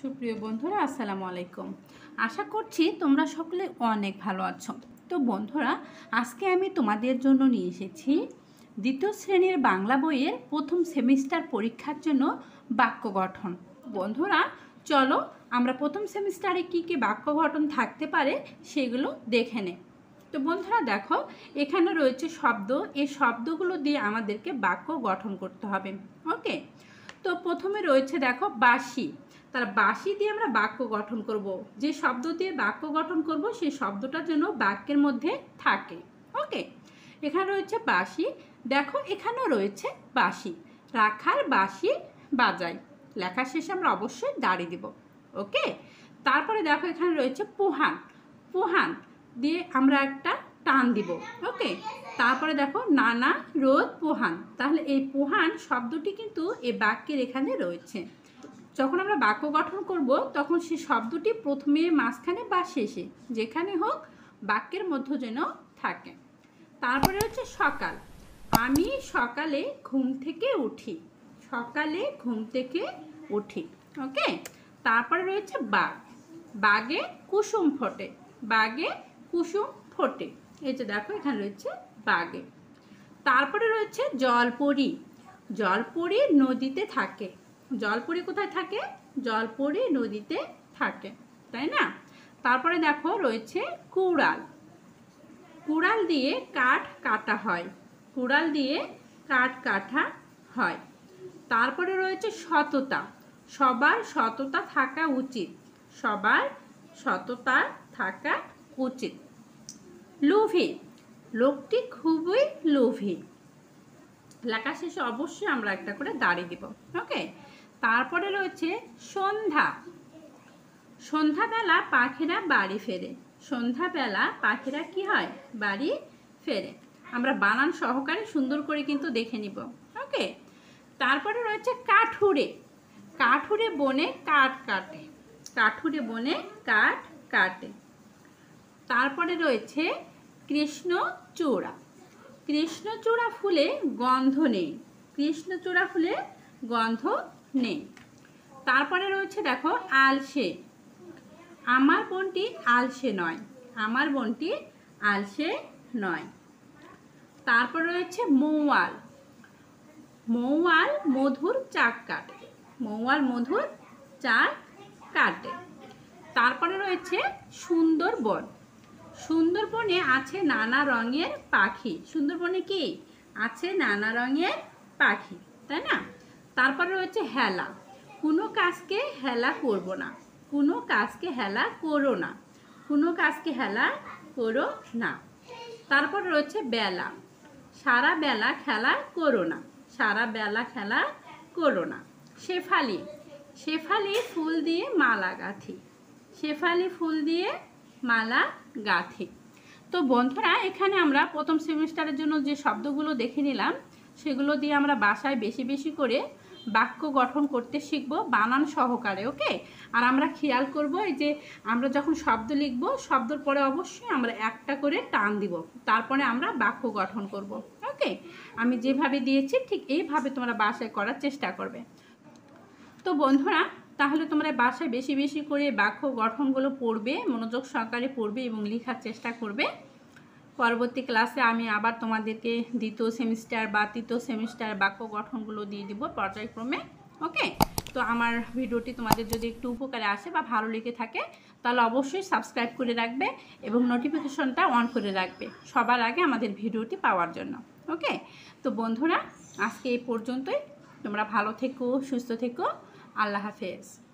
সুপ্রিয় বন্ধুরা আসসালামু আলাইকুম আশা করছি তোমরা সকলে অনেক ভালো আছো তো বন্ধুরা আজকে আমি তোমাদের জন্য নিয়ে এসেছি দ্বিতীয় শ্রেণীর বাংলা বইয়ের প্রথম সেমিস্টার পরীক্ষার জন্য বাক্য গঠন বন্ধুরা চলো আমরা প্রথম সেমিস্টারে কি কি বাক্য গঠন থাকতে পারে সেগুলো দেখে নে তো বন্ধুরা দেখো এখানে রয়েছে শব্দ এই শব্দগুলো দিয়ে আমাদেরকে বাক্য গঠন করতে হবে ওকে তো প্রথমে রয়েছে দেখো বাসি তার বাসি দিয়ে আমরা বাক্য গঠন করব। যে শব্দ দিয়ে বাক্য গঠন করব সেই শব্দটা যেন বাক্যের মধ্যে থাকে ওকে এখানে রয়েছে বাসি দেখো এখানেও রয়েছে বাসি রাখার বাসি বাজাই লেখার শেষে আমরা অবশ্যই দাঁড়িয়ে দিব ওকে তারপরে দেখো এখানে রয়েছে পোহান পোহান দিয়ে আমরা একটা টান দিব ওকে তারপরে দেখো নানা রোদ পোহান তাহলে এই পোহান শব্দটি কিন্তু এ বাক্যের এখানে রয়েছে যখন আমরা বাক্য গঠন করব তখন সে শব্দটি প্রথমে মাঝখানে বা শেষে যেখানে হোক বাক্যের মধ্য যেন থাকে তারপরে হচ্ছে সকাল আমি সকালে ঘুম থেকে উঠি সকালে ঘুম থেকে উঠি ওকে তারপরে রয়েছে বাঘ বাঘে কুসুম ফোটে বাঘে কুসুম ফোটে এই যে দেখো এখানে রয়েছে বাঘে তারপরে রয়েছে জলপরি জলপরি নদীতে থাকে জলপুরি কোথায় থাকে জলপুরি নদীতে থাকে তাই না তারপরে দেখো রয়েছে কুড়াল কুড়াল দিয়ে কাঠ কাটা হয় কুড়াল দিয়ে কাঠ কাটা হয় তারপরে রয়েছে সততা সবার সততা থাকা উচিত সবার সততা থাকা উচিত লোভী লোকটি খুবই লোভী লেখা শেষে অবশ্যই আমরা একটা করে দাঁড়িয়ে দিব ওকে তারপরে রয়েছে সন্ধ্যা সন্ধ্যাবেলা পাখিরা বাড়ি ফেরে সন্ধ্যাবেলা পাখিরা কি হয় বাড়ি ফেরে আমরা বানান সহকারে সুন্দর করে কিন্তু দেখে নিব ওকে তারপরে রয়েছে কাঠুরে কাঠুরে বনে কাঠ কাটে কাঠুরে বনে কাঠ কাটে তারপরে রয়েছে কৃষ্ণচূড়া কৃষ্ণচূড়া ফুলে গন্ধ নেই কৃষ্ণচূড়া ফুলে গন্ধ নেই তারপরে রয়েছে দেখো আলসে আমার বোনটি আলসে নয় আমার বোনটি আলসে নয় তারপর রয়েছে মৌয়াল মৌয়াল মধুর চাক কাটে মৌয়াল মধুর চাক কাটে তারপরে রয়েছে সুন্দরবন সুন্দরবনে আছে নানা রঙের পাখি সুন্দরবনে কি আছে নানা রঙের পাখি তাই না তারপরে রয়েছে হেলা কোনো কাজকে হেলা করব না কোনো কাজকে হেলা করো না কোনো কাজকে হেলা করো না তারপর রয়েছে বেলা সারা বেলা খেলা করো না সারা বেলা খেলা করো না শেফালি শেফালি ফুল দিয়ে মালা গাঁথি শেফালি ফুল দিয়ে মালা গাঁথি তো বন্ধুরা এখানে আমরা প্রথম সেমিস্টারের জন্য যে শব্দগুলো দেখে নিলাম সেগুলো দিয়ে আমরা বাসায় বেশি বেশি করে বাক্য গঠন করতে শিখব বানান সহকারে ওকে আর আমরা খেয়াল করব এই যে আমরা যখন শব্দ লিখব শব্দর পরে অবশ্যই আমরা একটা করে টান দিব তারপরে আমরা বাক্য গঠন করব ওকে আমি যেভাবে দিয়েছি ঠিক এইভাবে তোমরা বাসায় করার চেষ্টা করবে তো বন্ধুরা তাহলে তোমরা বাসায় বেশি বেশি করে বাক্য গঠনগুলো পড়বে মনোযোগ সহকারে পড়বে এবং লেখার চেষ্টা করবে পরবর্তী ক্লাসে আমি আবার তোমাদেরকে দ্বিতীয় সেমিস্টার বা তৃতীয় সেমিস্টার বাক্য গঠনগুলো দিয়ে দিব পর্যায়ক্রমে ওকে তো আমার ভিডিওটি তোমাদের যদি একটু উপকারে আসে বা ভালো লেগে থাকে তাহলে অবশ্যই সাবস্ক্রাইব করে রাখবে এবং নোটিফিকেশনটা অন করে রাখবে সবার আগে আমাদের ভিডিওটি পাওয়ার জন্য ওকে তো বন্ধুরা আজকে এই পর্যন্তই তোমরা ভালো থেকো সুস্থ থেকো আল্লাহ হাফেজ